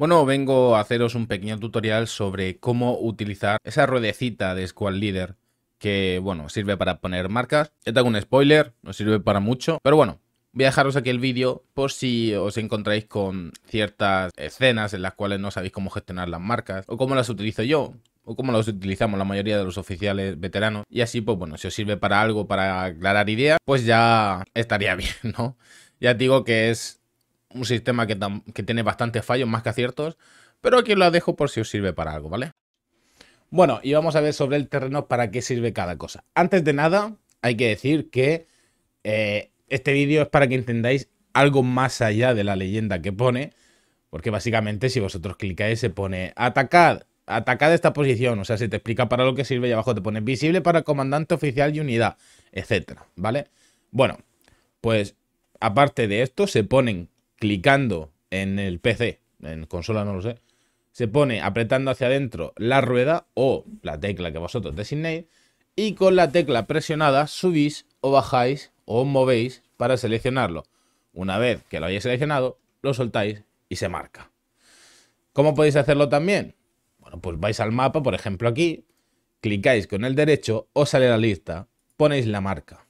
Bueno, vengo a haceros un pequeño tutorial sobre cómo utilizar esa ruedecita de Squad Leader que, bueno, sirve para poner marcas. Ya tengo un spoiler, no sirve para mucho, pero bueno, voy a dejaros aquí el vídeo por si os encontráis con ciertas escenas en las cuales no sabéis cómo gestionar las marcas o cómo las utilizo yo o cómo las utilizamos la mayoría de los oficiales veteranos y así pues bueno, si os sirve para algo, para aclarar ideas, pues ya estaría bien, ¿no? Ya digo que es un sistema que, tiene bastantes fallos más que aciertos, pero aquí lo dejo por si os sirve para algo, ¿vale? Bueno, y vamos a ver sobre el terreno para qué sirve cada cosa. Antes de nada, hay que decir que eh, este vídeo es para que entendáis algo más allá de la leyenda que pone, porque básicamente si vosotros clicáis se pone atacad, atacad esta posición, o sea, se te explica para lo que sirve y abajo te pone visible para comandante oficial y unidad, etcétera, ¿vale? Bueno, pues aparte de esto se ponen clicando en el PC, en consola no lo sé, se pone apretando hacia adentro la rueda o la tecla que vosotros designéis y con la tecla presionada subís o bajáis o movéis para seleccionarlo. Una vez que lo hayáis seleccionado, lo soltáis y se marca. ¿Cómo podéis hacerlo también? Bueno, pues vais al mapa, por ejemplo aquí, clicáis con el derecho, o sale la lista, ponéis la marca.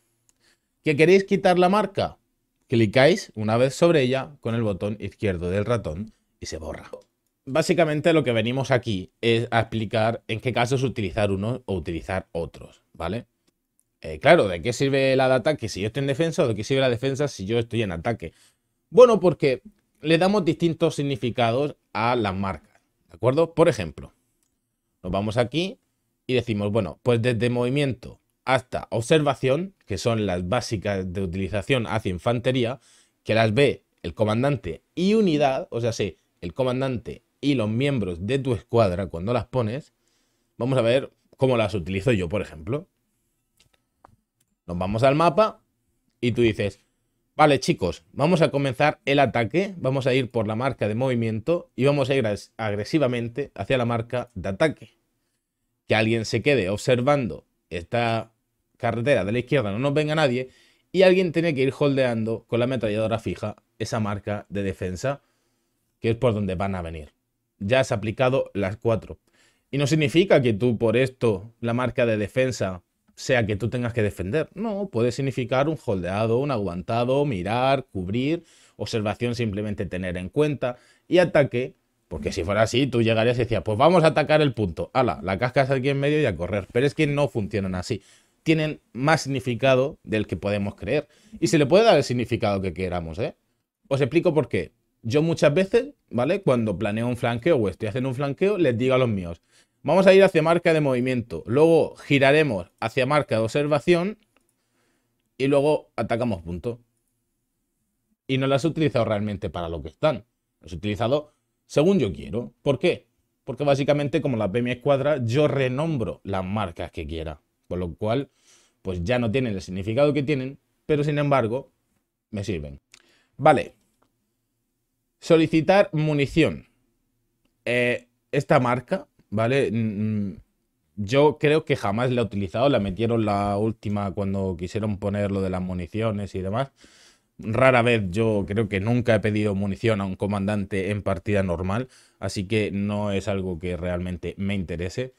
¿Que queréis quitar la marca? Clicáis una vez sobre ella con el botón izquierdo del ratón y se borra. Básicamente lo que venimos aquí es a explicar en qué casos utilizar unos o utilizar otros, ¿vale? Eh, claro, ¿de qué sirve la de ataque si yo estoy en defensa o de qué sirve la defensa si yo estoy en ataque? Bueno, porque le damos distintos significados a las marcas, ¿de acuerdo? Por ejemplo, nos vamos aquí y decimos, bueno, pues desde movimiento hasta observación, que son las básicas de utilización hacia infantería, que las ve el comandante y unidad, o sea, sí, el comandante y los miembros de tu escuadra cuando las pones. Vamos a ver cómo las utilizo yo, por ejemplo. Nos vamos al mapa y tú dices, Vale, chicos, vamos a comenzar el ataque. Vamos a ir por la marca de movimiento y vamos a ir agresivamente hacia la marca de ataque. Que alguien se quede observando esta carretera de la izquierda no nos venga nadie y alguien tiene que ir holdeando con la ametralladora fija esa marca de defensa que es por donde van a venir. Ya has aplicado las cuatro. Y no significa que tú por esto la marca de defensa sea que tú tengas que defender. No, puede significar un holdeado, un aguantado, mirar, cubrir, observación simplemente tener en cuenta y ataque. Porque si fuera así, tú llegarías y decías, pues vamos a atacar el punto. Ala, la es aquí en medio y a correr. Pero es que no funcionan así tienen más significado del que podemos creer. Y se le puede dar el significado que queramos, ¿eh? Os explico por qué. Yo muchas veces, ¿vale? Cuando planeo un flanqueo o estoy haciendo un flanqueo, les digo a los míos, vamos a ir hacia marca de movimiento, luego giraremos hacia marca de observación y luego atacamos punto. Y no las he utilizado realmente para lo que están. Las he utilizado según yo quiero. ¿Por qué? Porque básicamente como la ve mi escuadra, yo renombro las marcas que quiera. Con lo cual, pues ya no tienen el significado que tienen, pero sin embargo me sirven. Vale. Solicitar munición. Eh, esta marca, ¿vale? Mm, mm, yo creo que jamás la he utilizado, la metieron la última cuando quisieron poner lo de las municiones y demás. Rara vez yo creo que nunca he pedido munición a un comandante en partida normal, así que no es algo que realmente me interese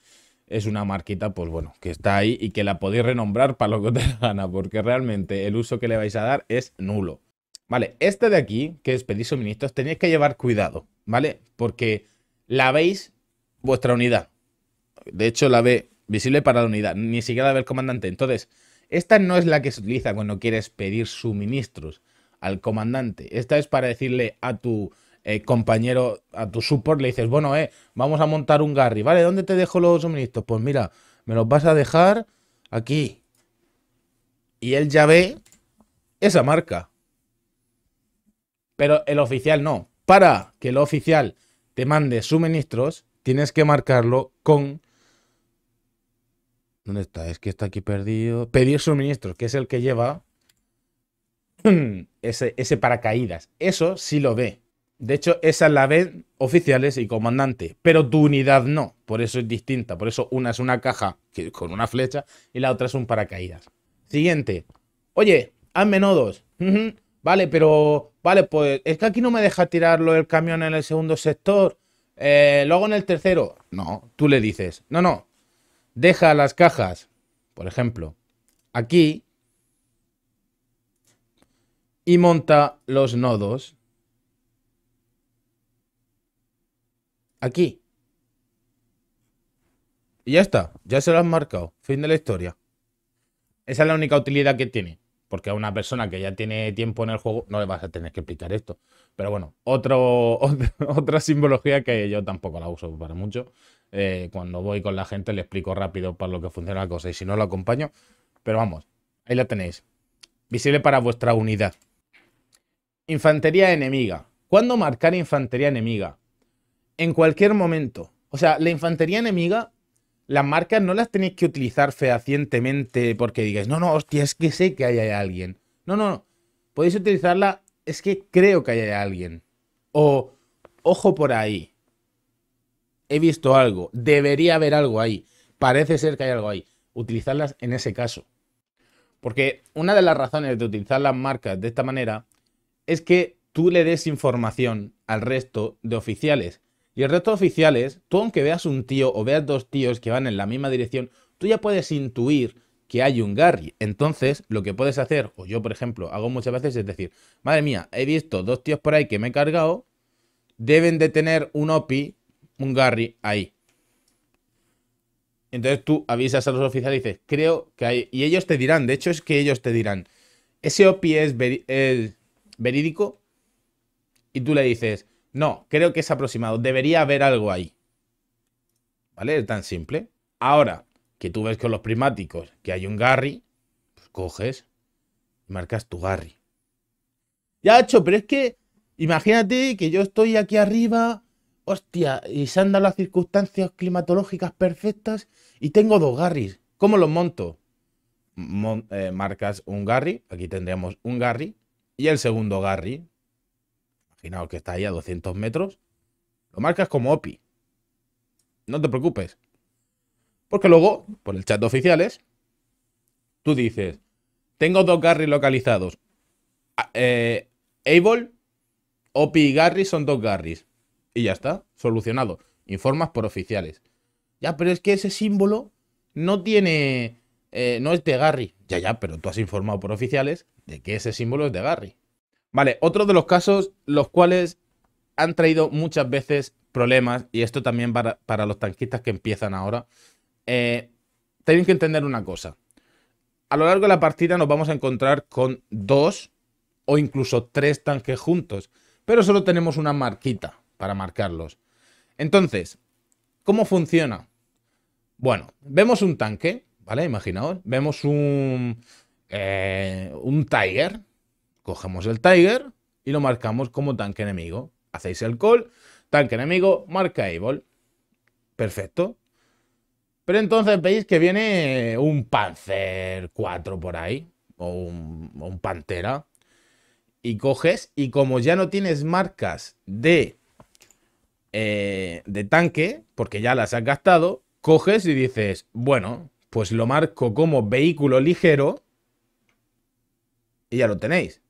es una marquita, pues bueno, que está ahí y que la podéis renombrar para lo que os dé gana, porque realmente el uso que le vais a dar es nulo. Vale, este de aquí, que es pedir suministros, tenéis que llevar cuidado, ¿vale? Porque la veis vuestra unidad. De hecho, la ve visible para la unidad, ni siquiera la ve el comandante. Entonces, esta no es la que se utiliza cuando quieres pedir suministros al comandante. Esta es para decirle a tu eh, compañero, a tu support, le dices, bueno, eh, vamos a montar un Garry, ¿vale? ¿Dónde te dejo los suministros? Pues mira, me los vas a dejar aquí. Y él ya ve esa marca. Pero el oficial no. Para que el oficial te mande suministros, tienes que marcarlo con... ¿Dónde está? Es que está aquí perdido. Pedir suministros, que es el que lleva ese, ese paracaídas. Eso sí lo ve. De hecho, es la ven oficiales y comandante. pero tu unidad no. Por eso es distinta. Por eso una es una caja con una flecha y la otra es un paracaídas. Siguiente. Oye, hazme nodos. Vale, pero... Vale, pues es que aquí no me deja tirarlo el camión en el segundo sector. ¿Lo eh, luego en el tercero. No, tú le dices. No, no. Deja las cajas. Por ejemplo, aquí. Y monta los nodos Aquí. Y ya está. Ya se lo han marcado. Fin de la historia. Esa es la única utilidad que tiene. Porque a una persona que ya tiene tiempo en el juego no le vas a tener que explicar esto. Pero bueno, otra, otra simbología que yo tampoco la uso para mucho. Eh, cuando voy con la gente le explico rápido para lo que funciona la cosa y si no lo acompaño. Pero vamos, ahí la tenéis. Visible para vuestra unidad. Infantería enemiga. ¿Cuándo marcar infantería enemiga? en cualquier momento. O sea, la infantería enemiga, las marcas no las tenéis que utilizar fehacientemente porque digáis, no, no, hostia, es que sé que hay, alguien. No, no, no. Podéis utilizarla, es que creo que hay, hay alguien. O, ojo por ahí. He visto algo. Debería haber algo ahí. Parece ser que hay algo ahí. Utilizarlas en ese caso. Porque una de las razones de utilizar las marcas de esta manera es que tú le des información al resto de oficiales y el resto de oficiales, tú aunque veas un tío o veas dos tíos que van en la misma dirección, tú ya puedes intuir que hay un Gary. Entonces, lo que puedes hacer, o yo por ejemplo, hago muchas veces, es decir, madre mía, he visto dos tíos por ahí que me he cargado, deben de tener un OPI, un Gary ahí. Entonces tú avisas a los oficiales y dices, creo que hay... Y ellos te dirán, de hecho es que ellos te dirán, ese OPI es verídico. Y tú le dices, no, creo que es aproximado. Debería haber algo ahí. ¿Vale? Es tan simple. Ahora, que tú ves con los primáticos, que hay un Garry, pues coges y marcas tu Garry. Ya, hecho, pero es que imagínate que yo estoy aquí arriba, hostia, y se han dado las circunstancias climatológicas perfectas y tengo dos Garris. ¿Cómo los monto? Eh, marcas un Garry, aquí tendríamos un Garry, y el segundo Garry, imaginaos que está ahí a 200 metros, lo marcas como OPI. No te preocupes. Porque luego, por el chat de oficiales, tú dices, tengo dos Garry localizados. Ah, eh, Able, OPI y Garry son dos Garris Y ya está, solucionado. Informas por oficiales. Ya, pero es que ese símbolo no tiene... Eh, no es de Garry. Ya, ya, pero tú has informado por oficiales de que ese símbolo es de Garry. Vale, otro de los casos los cuales han traído muchas veces problemas, y esto también para, para los tanquistas que empiezan ahora, eh, tienen que entender una cosa. A lo largo de la partida nos vamos a encontrar con dos o incluso tres tanques juntos, pero solo tenemos una marquita para marcarlos. Entonces, ¿cómo funciona? Bueno, vemos un tanque, ¿vale? Imaginaos, vemos un, eh, un Tiger, Cogemos el Tiger y lo marcamos como tanque enemigo. Hacéis el call, tanque enemigo, marca Able. Perfecto. Pero entonces veis que viene un Panzer 4 por ahí, o un, Pantera. Y coges, y como ya no tienes marcas de, eh, de tanque, porque ya las has gastado, coges y dices, bueno, pues lo marco como vehículo ligero y ya lo tenéis.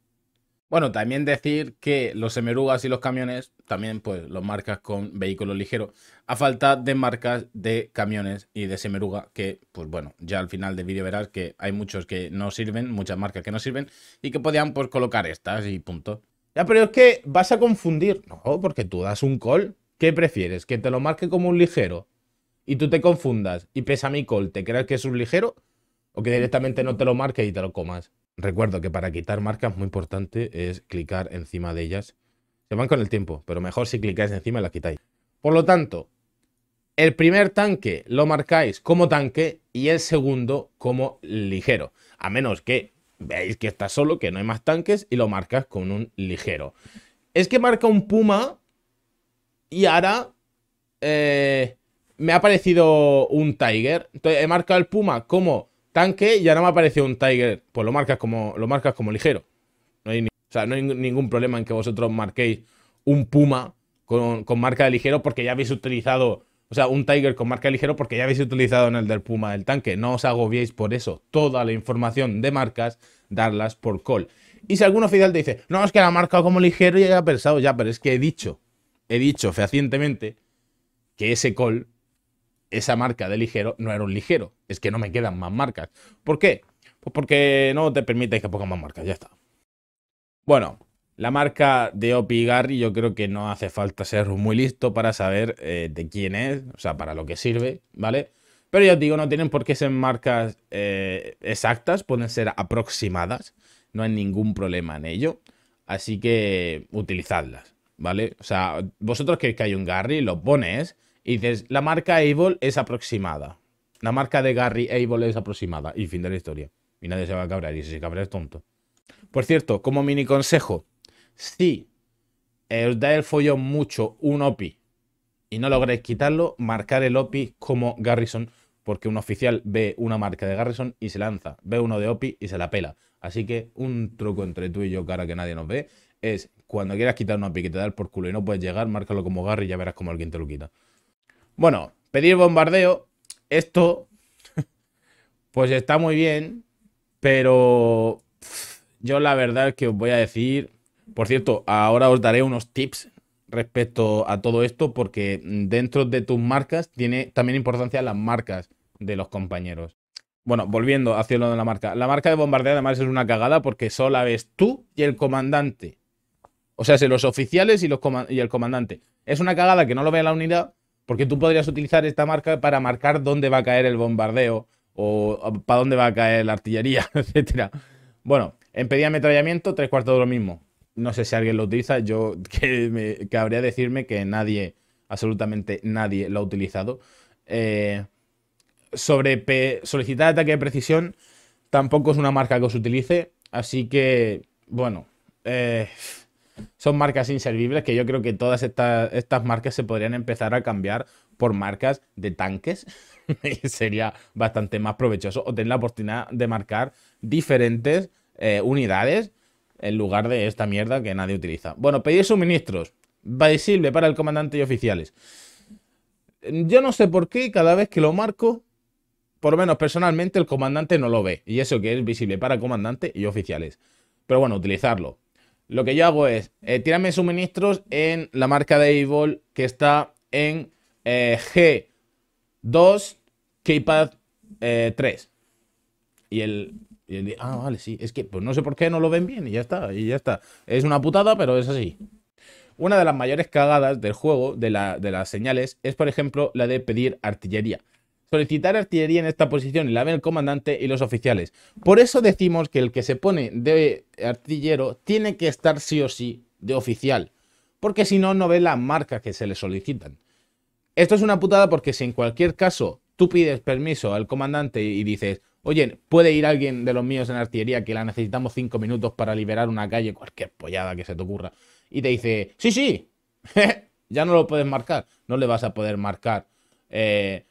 Bueno, también decir que los semerugas y los camiones también pues los marcas con vehículos ligeros, a falta de marcas de camiones y de semeruga que pues bueno, ya al final del vídeo verás que hay muchos que no sirven, muchas marcas que no sirven y que podían pues colocar estas y punto. Ya, pero es que vas a confundir, no, porque tú das un call, ¿qué prefieres? ¿Que te lo marque como un ligero y tú te confundas y pesa mi call, te creas que es un ligero o que directamente no te lo marque y te lo comas? Recuerdo que para quitar marcas, muy importante es clicar encima de ellas. Se van con el tiempo, pero mejor si clicáis encima y las quitáis. Por lo tanto, el primer tanque lo marcáis como tanque y el segundo como ligero. A menos que veáis que está solo, que no hay más tanques y lo marcas con un ligero. Es que marca un puma y ahora eh, me ha parecido un tiger. Entonces he marcado el puma como tanque ya no me aparece un Tiger. Pues lo marcas como, lo marcas como ligero. No hay, o sea, no hay ningún problema en que vosotros marquéis un Puma con, marca de ligero porque ya habéis utilizado. O sea, un Tiger con marca de ligero porque ya habéis utilizado en el del Puma del tanque. No os agobiéis por eso. Toda la información de marcas, darlas por call. Y si algún oficial te dice, no, es que la ha marcado como ligero y ha pensado, ya, pero es que he dicho, he dicho fehacientemente que ese call esa marca de ligero no era un ligero. Es que no me quedan más marcas. ¿Por qué? Pues porque no te permite que pongan más marcas, ya está. Bueno, la marca de Opi Garry yo creo que no hace falta ser muy listo para saber eh, de quién es, o sea, para lo que sirve, ¿vale? Pero ya os digo, no tienen por qué ser marcas eh, exactas, pueden ser aproximadas, no hay ningún problema en ello. Así que utilizadlas, ¿vale? O sea, vosotros queréis que hay un Garry, lo pones y dices, la marca Able es aproximada. La marca de Gary Able es aproximada. Y fin de la historia. Y nadie se va a cabrar. Y si se cabrea es tonto. Por cierto, como mini consejo, si os da el follón mucho un OPI y no lográis quitarlo, marcar el OPI como Garrison, porque un oficial ve una marca de Garrison y se lanza, ve uno de OPI y se la pela. Así que un truco entre tú y yo, cara que nadie nos ve, es cuando quieras quitar un OPI que te da el por culo y no puedes llegar, márcalo como Garry y ya verás cómo alguien te lo quita. Bueno, pedir bombardeo, esto, pues está muy bien, pero yo la verdad que os voy a decir, por cierto, ahora os daré unos tips respecto a todo esto porque dentro de tus marcas tiene también importancia las marcas de los compañeros. Bueno, volviendo hacia lo de la marca. La marca de bombardeo además es una cagada porque solo la ves tú y el comandante. O sea, si los oficiales y, y el comandante. Es una cagada que no lo ve la unidad porque tú podrías utilizar esta marca para marcar dónde va a caer el bombardeo o para dónde va a caer la artillería, etc. Bueno, en pedida de ametrallamiento, tres cuartos de lo mismo. No sé si alguien lo utiliza, yo que cabría decirme que nadie, absolutamente nadie lo ha utilizado. Eh, sobre solicitar ataque de precisión, tampoco es una marca que os utilice, así que, bueno, eh, son marcas inservibles que yo creo que todas estas, marcas se podrían empezar a cambiar por marcas de tanques. Sería bastante más provechoso o tener la oportunidad de marcar diferentes eh, unidades en lugar de esta mierda que nadie utiliza. Bueno, pedir suministros. Visible para el comandante y oficiales. Yo no sé por qué cada vez que lo marco, por lo menos personalmente, el comandante no lo ve. Y eso que es visible para comandante y oficiales. Pero bueno, utilizarlo. Lo que yo hago es eh, suministros en la marca de Evil que está en eh, G2 Keypad eh, 3. Y el, y el, Ah, vale, sí. Es que pues no sé por qué no lo ven bien y ya está. Y ya está. Es una putada, pero es así. Una de las mayores cagadas del juego, de las señales, es por ejemplo la de pedir artillería solicitar artillería en esta posición y la ven el comandante y los oficiales. Por eso decimos que el que se pone de artillero tiene que estar sí o sí de oficial, porque si no, no ve las marcas que se le solicitan. Esto es una putada porque si en cualquier caso tú pides permiso al comandante y dices, oye, puede ir alguien de los míos en artillería que la necesitamos cinco minutos para liberar una calle, cualquier pollada que se te ocurra, y te dice, sí, sí, ya no lo puedes marcar, no le vas a poder marcar. Eh,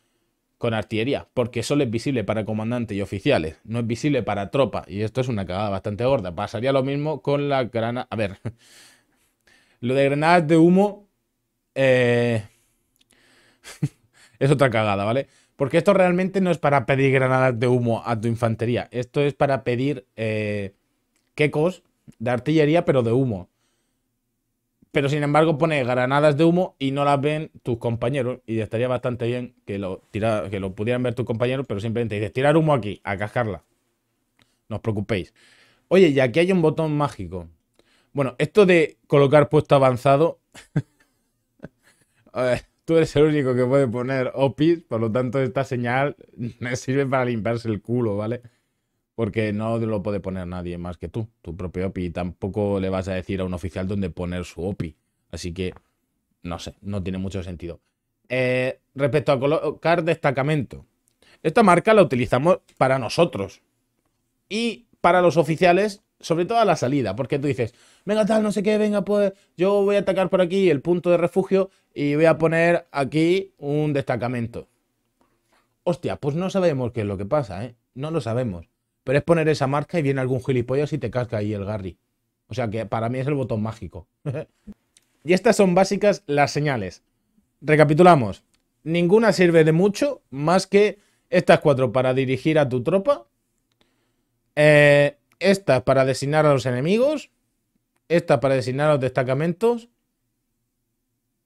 con artillería, porque solo es visible para comandantes y oficiales, no es visible para tropa, y esto es una cagada bastante gorda. Pasaría lo mismo con la granada. A ver, lo de granadas de humo eh, es otra cagada, ¿vale? Porque esto realmente no es para pedir granadas de humo a tu infantería, esto es para pedir eh, quecos de artillería, pero de humo pero sin embargo pone granadas de humo y no las ven tus compañeros. Y estaría bastante bien que lo, que lo pudieran ver tus compañeros, pero simplemente dices, tirar humo aquí, a cascarla. No os preocupéis. Oye, y aquí hay un botón mágico. Bueno, esto de colocar puesto avanzado... a ver, tú eres el único que puede poner OPIS, por lo tanto esta señal me sirve para limpiarse el culo, ¿vale? porque no lo puede poner nadie más que tú, tu propio OPI, y tampoco le vas a decir a un oficial dónde poner su OPI. Así que, no sé, no tiene mucho sentido. Eh, respecto a colocar destacamento, esta marca la utilizamos para nosotros y para los oficiales, sobre todo a la salida, porque tú dices, venga tal, no sé qué, venga pues, yo voy a atacar por aquí el punto de refugio y voy a poner aquí un destacamento. Hostia, pues no sabemos qué es lo que pasa, ¿eh? No lo sabemos. Pero poner esa marca y viene algún gilipollas y te casca ahí el Garry. O sea que para mí es el botón mágico. y estas son básicas las señales. Recapitulamos. Ninguna sirve de mucho más que estas cuatro para dirigir a tu tropa. Eh, estas para designar a los enemigos. Esta para designar a los destacamentos.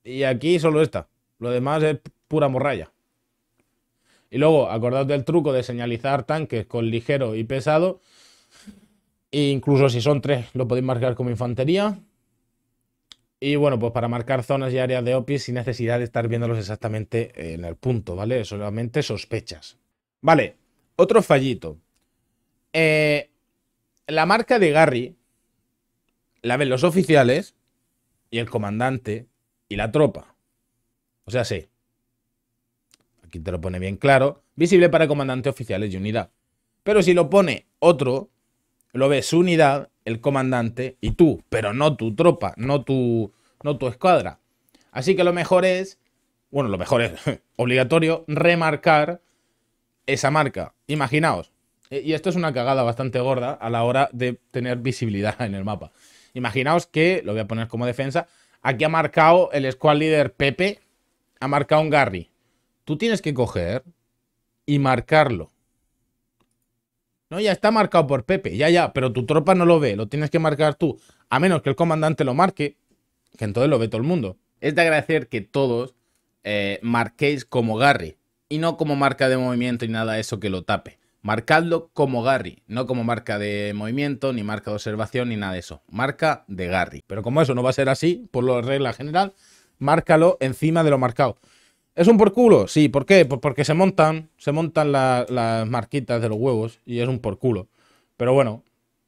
Y aquí solo esta. Lo demás es pura morralla. Y luego, acordad del truco de señalizar tanques con ligero y pesado. E incluso si son tres, lo podéis marcar como infantería. Y bueno, pues para marcar zonas y áreas de OPIS, sin necesidad de estar viéndolos exactamente eh, en el punto, ¿vale? Solamente sospechas. Vale, otro fallito. Eh, la marca de Garry la ven los oficiales y el comandante y la tropa. O sea, sí aquí te lo pone bien claro, visible para comandante, oficiales y unidad. Pero si lo pone otro, lo ve su unidad, el comandante y tú, pero no tu tropa, no tu, no tu escuadra. Así que lo mejor es, bueno, lo mejor es obligatorio remarcar esa marca. Imaginaos, eh, y esto es una cagada bastante gorda a la hora de tener visibilidad en el mapa. Imaginaos que, lo voy a poner como defensa, aquí ha marcado el squad leader Pepe, ha marcado un Garry tú tienes que coger y marcarlo. No, ya está marcado por Pepe, ya, ya, pero tu tropa no lo ve, lo tienes que marcar tú, a menos que el comandante lo marque, que entonces lo ve todo el mundo. Es de agradecer que todos eh, marquéis como Garry y no como marca de movimiento y nada de eso que lo tape. Marcadlo como Garry, no como marca de movimiento, ni marca de observación, ni nada de eso. Marca de Garry. Pero como eso no va a ser así, por la regla general, márcalo encima de lo marcado. ¿Es un por culo? Sí, ¿por qué? Pues porque se montan, se montan las marquitas de los huevos y es un por culo. Pero bueno,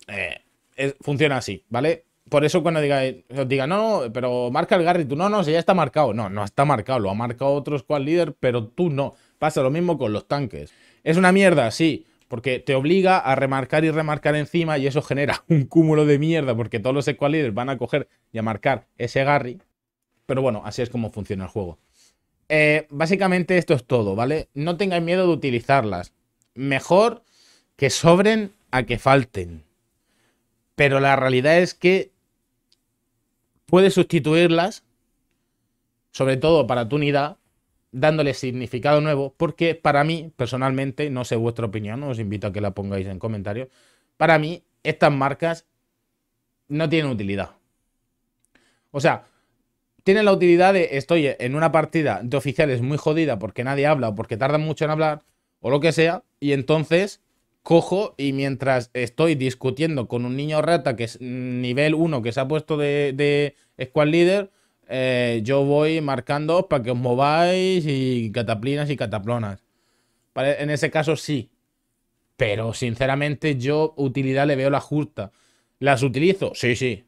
eh, funciona así, ¿vale? Por eso cuando digáis, diga, no, pero marca el Garry, tú no, no, si ya está marcado. No, no está marcado, lo ha marcado otro squad líder, pero tú no. Pasa lo mismo con los tanques. Es una mierda, sí, porque te obliga a remarcar y remarcar encima y eso genera un cúmulo de mierda porque todos los squad leaders van a coger y a marcar ese Garry. Pero bueno, así es como funciona el juego. Eh, básicamente esto es todo, ¿vale? No tengáis miedo de utilizarlas. Mejor que sobren a que falten. Pero la realidad es que puedes sustituirlas, sobre todo para tu unidad, dándole significado nuevo, porque para mí, personalmente, no sé vuestra opinión, os invito a que la pongáis en comentarios, para mí estas marcas no tienen utilidad. O sea, tiene la utilidad de estoy en una partida de oficiales muy jodida porque nadie habla o porque tardan mucho en hablar o lo que sea. Y entonces cojo y mientras estoy discutiendo con un niño rata que es nivel 1 que se ha puesto de, squad leader, eh, yo voy marcando para que os mováis y cataplinas y cataplonas. en ese caso sí. Pero sinceramente yo utilidad le veo la justa. ¿Las utilizo? Sí, sí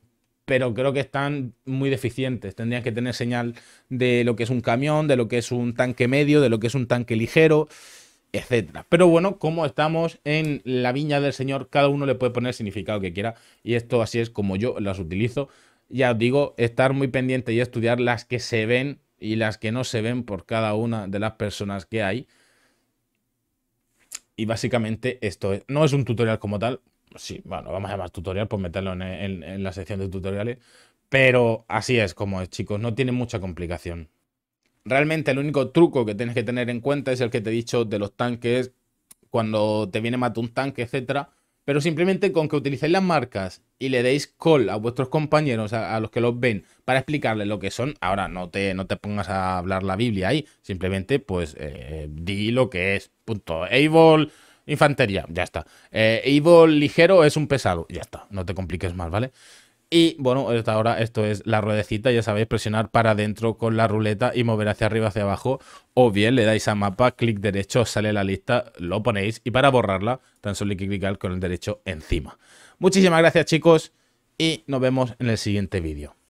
pero creo que están muy deficientes. Tendrían que tener señal de lo que es un camión, de lo que es un tanque medio, de lo que es un tanque ligero, etc. Pero bueno, como estamos en la viña del Señor, cada uno le puede poner el significado que quiera y esto así es como yo las utilizo. Ya os digo, estar muy pendiente y estudiar las que se ven y las que no se ven por cada una de las personas que hay. Y básicamente esto no es un tutorial como tal, sí, bueno, vamos a llamar tutorial, pues meterlo en, la sección de tutoriales. Pero así es como es, chicos, no tiene mucha complicación. Realmente el único truco que tienes que tener en cuenta es el que te he dicho de los tanques, cuando te viene mato un tanque, etcétera. Pero simplemente con que utilicéis las marcas y le deis call a vuestros compañeros, a, los que los ven, para explicarles lo que son. Ahora, no te, no te pongas a hablar la Biblia ahí. Simplemente, pues, eh, di lo que es. Punto. Able, Infantería, ya está. Eh, Ivo ligero es un pesado, ya está. No te compliques más, ¿vale? Y bueno, hasta ahora esto es la ruedecita, ya sabéis, presionar para adentro con la ruleta y mover hacia arriba, hacia abajo. O bien le dais a mapa, clic derecho, sale la lista, lo ponéis y para borrarla tan solo hay que clicar con el derecho encima. Muchísimas gracias chicos y nos vemos en el siguiente vídeo.